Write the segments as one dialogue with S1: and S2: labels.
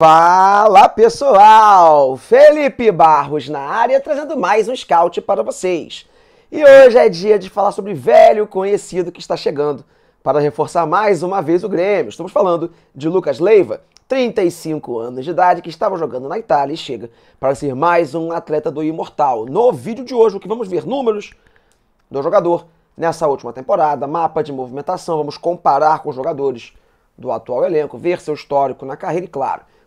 S1: Fala pessoal, Felipe Barros na área trazendo mais um scout para vocês. E hoje é dia de falar sobre velho conhecido que está chegando para reforçar mais uma vez o Grêmio. Estamos falando de Lucas Leiva, 35 anos de idade, que estava jogando na Itália e chega para ser mais um atleta do Imortal. No vídeo de hoje, o que vamos ver números do jogador nessa última temporada, mapa de movimentação, vamos comparar com os jogadores do atual elenco, ver seu histórico na carreira e, claro,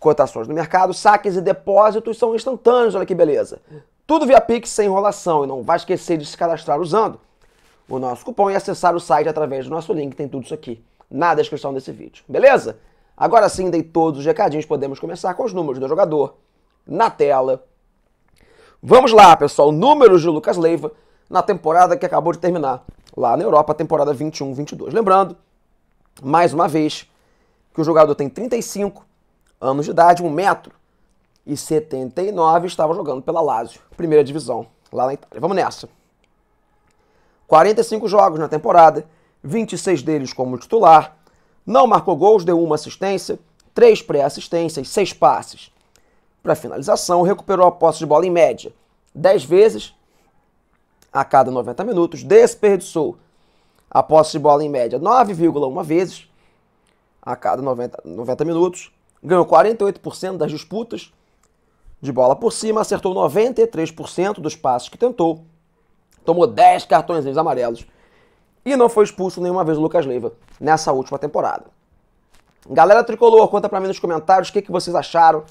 S1: cotações no mercado, saques e depósitos são instantâneos, olha que beleza. Tudo via Pix sem enrolação e não vai esquecer de se cadastrar usando o nosso cupom e acessar o site através do nosso link, tem tudo isso aqui na descrição desse vídeo, beleza? Agora sim, dei todos os recadinhos, podemos começar com os números do jogador na tela. Vamos lá, pessoal, números de Lucas Leiva na temporada que acabou de terminar lá na Europa, temporada 21-22. Lembrando, mais uma vez, que o jogador tem 35, anos de idade, um metro, e 79 estava jogando pela Lazio, primeira divisão, lá na Itália. Vamos nessa. 45 jogos na temporada, 26 deles como titular, não marcou gols, deu uma assistência, três pré-assistências, seis passes. Para finalização, recuperou a posse de bola em média 10 vezes a cada 90 minutos, desperdiçou a posse de bola em média 9,1 vezes a cada 90, 90 minutos ganhou 48% das disputas de bola por cima, acertou 93% dos passes que tentou, tomou 10 cartões amarelos e não foi expulso nenhuma vez o Lucas Leiva nessa última temporada. Galera tricolor, conta para mim nos comentários o que, que vocês acharam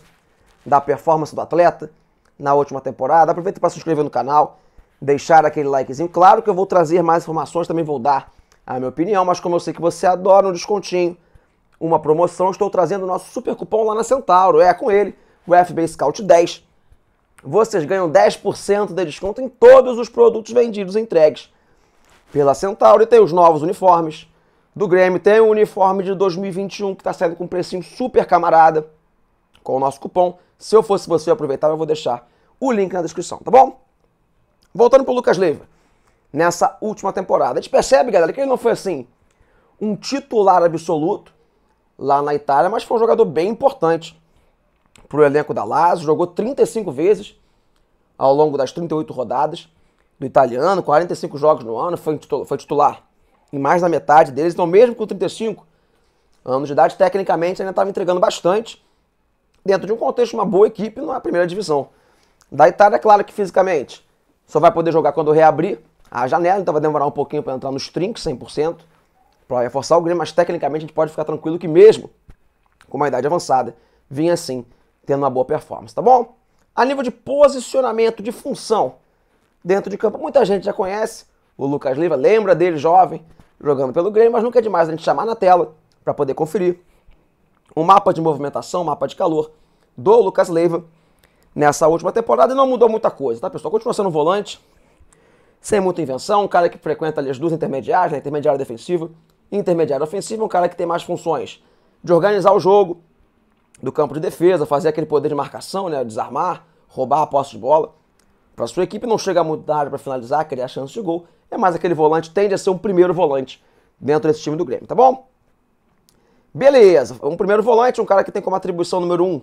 S1: da performance do atleta na última temporada. Aproveita para se inscrever no canal, deixar aquele likezinho. Claro que eu vou trazer mais informações, também vou dar a minha opinião, mas como eu sei que você adora um descontinho, uma promoção, estou trazendo o nosso super cupom lá na Centauro. É com ele, o FB Scout 10. Vocês ganham 10% de desconto em todos os produtos vendidos e entregues pela Centauro. E tem os novos uniformes do Grêmio. Tem o uniforme de 2021 que está saindo com um precinho super camarada com o nosso cupom. Se eu fosse você, aproveitar Eu vou deixar o link na descrição, tá bom? Voltando para o Lucas Leiva. Nessa última temporada. A gente percebe, galera, que ele não foi assim um titular absoluto lá na Itália, mas foi um jogador bem importante para o elenco da Lazio. Jogou 35 vezes ao longo das 38 rodadas do italiano, 45 jogos no ano, foi titular em mais da metade deles. Então, mesmo com 35 anos de idade, tecnicamente ainda estava entregando bastante dentro de um contexto de uma boa equipe na primeira divisão. Da Itália, é claro que fisicamente só vai poder jogar quando reabrir a janela, então vai demorar um pouquinho para entrar nos trinques 100% para reforçar o Grêmio, mas tecnicamente a gente pode ficar tranquilo que mesmo com uma idade avançada, vinha assim tendo uma boa performance, tá bom? A nível de posicionamento, de função dentro de campo, muita gente já conhece o Lucas Leiva, lembra dele jovem jogando pelo Grêmio, mas nunca é demais a gente chamar na tela para poder conferir o mapa de movimentação, o mapa de calor do Lucas Leiva nessa última temporada e não mudou muita coisa, tá pessoal? Continua sendo volante, sem muita invenção, um cara que frequenta ali as duas intermediárias, a né, intermediária defensiva intermediário ofensivo, é um cara que tem mais funções de organizar o jogo do campo de defesa, fazer aquele poder de marcação, né, desarmar, roubar a posse de bola. Para sua equipe não chegar muito na área para finalizar, criar chance de gol. É mais aquele volante, tende a ser um primeiro volante dentro desse time do Grêmio, tá bom? Beleza, um primeiro volante, um cara que tem como atribuição número um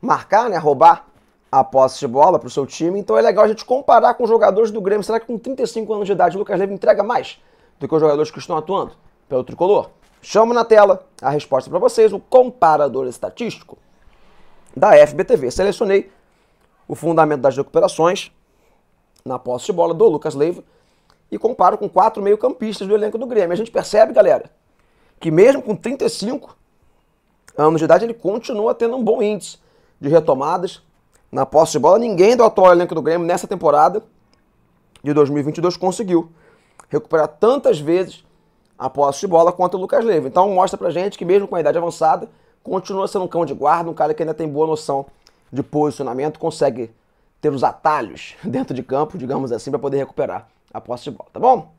S1: marcar, né, roubar a posse de bola para o seu time. Então é legal a gente comparar com os jogadores do Grêmio. Será que com 35 anos de idade o Lucas Leiva entrega mais do que os jogadores que estão atuando? pelo tricolor? Chamo na tela a resposta para vocês, o comparador estatístico da FBTV. Selecionei o fundamento das recuperações na posse de bola do Lucas Leiva e comparo com quatro meio-campistas do elenco do Grêmio. A gente percebe, galera, que mesmo com 35 anos de idade, ele continua tendo um bom índice de retomadas na posse de bola. Ninguém do atual elenco do Grêmio nessa temporada de 2022 conseguiu recuperar tantas vezes a posse de bola contra o Lucas Leiva. Então mostra pra gente que mesmo com a idade avançada, continua sendo um cão de guarda, um cara que ainda tem boa noção de posicionamento, consegue ter os atalhos dentro de campo, digamos assim, para poder recuperar a posse de bola, tá bom?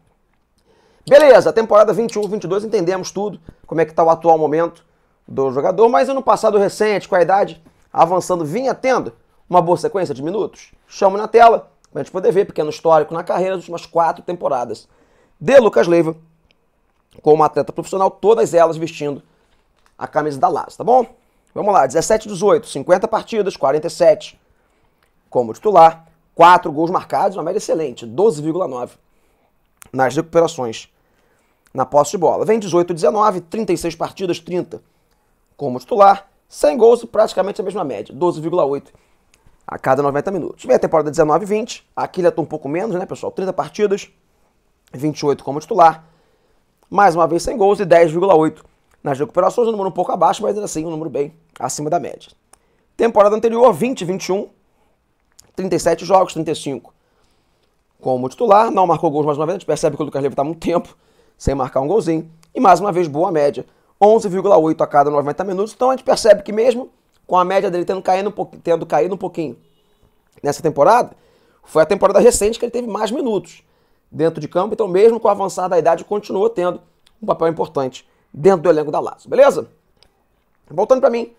S1: Beleza, temporada 21-22, entendemos tudo, como é que tá o atual momento do jogador, mas ano passado recente, com a idade avançando, vinha tendo uma boa sequência de minutos? Chamo na tela, pra gente poder ver, pequeno histórico na carreira, das últimas quatro temporadas de Lucas Leiva como atleta profissional, todas elas vestindo a camisa da Lazio, tá bom? Vamos lá, 17 18, 50 partidas, 47 como titular, 4 gols marcados, uma média excelente, 12,9 nas recuperações na posse de bola. Vem 18 19, 36 partidas, 30 como titular, 100 gols, praticamente a mesma média, 12,8 a cada 90 minutos. Vem a temporada 19 20, aqui já atua é um pouco menos, né, pessoal? 30 partidas, 28 como titular, mais uma vez sem gols e 10,8 nas recuperações, um número um pouco abaixo, mas ainda assim um número bem acima da média. Temporada anterior, 2021 37 jogos, 35 como titular, não marcou gols mais uma vez, a gente percebe que o Lucas Leiva está muito tempo sem marcar um golzinho, e mais uma vez boa média, 11,8 a cada 90 minutos, então a gente percebe que mesmo com a média dele tendo caído um pouquinho, tendo caído um pouquinho nessa temporada, foi a temporada recente que ele teve mais minutos dentro de campo, então mesmo com o avançar da idade, continua tendo um papel importante dentro do elenco da Lazio, beleza? Voltando para mim,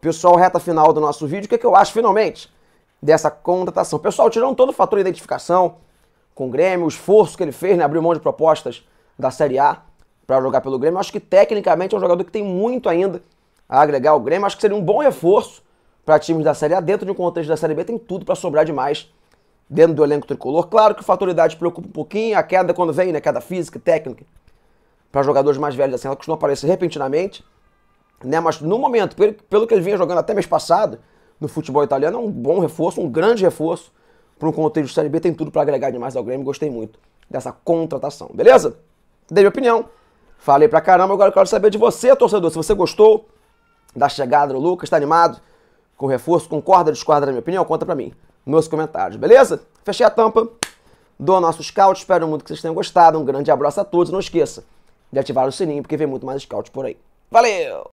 S1: pessoal, reta final do nosso vídeo, o que, é que eu acho finalmente dessa contratação? Pessoal, tirando todo o fator identificação com o Grêmio, o esforço que ele fez, né, abriu mão de propostas da Série A para jogar pelo Grêmio, acho que tecnicamente é um jogador que tem muito ainda a agregar ao Grêmio, acho que seria um bom reforço para times da Série A dentro de um contexto da Série B, tem tudo para sobrar demais dentro do elenco tricolor. Claro que o fator idade preocupa um pouquinho, a queda quando vem, né? Queda física, técnica. Para jogadores mais velhos, assim, ela costuma aparecer repentinamente. Né? Mas no momento, pelo, pelo que ele vinha jogando até mês passado no futebol italiano, é um bom reforço, um grande reforço para um contexto de Série B. Tem tudo para agregar demais ao Grêmio. Gostei muito dessa contratação, beleza? Dei minha opinião. Falei pra caramba, agora eu quero saber de você, torcedor. Se você gostou da chegada do Lucas, está animado com o reforço, concorda, discorda da minha opinião, conta pra mim nos comentários, beleza? Fechei a tampa do nosso scout, espero muito que vocês tenham gostado, um grande abraço a todos, não esqueça de ativar o sininho porque vem muito mais scout por aí. Valeu!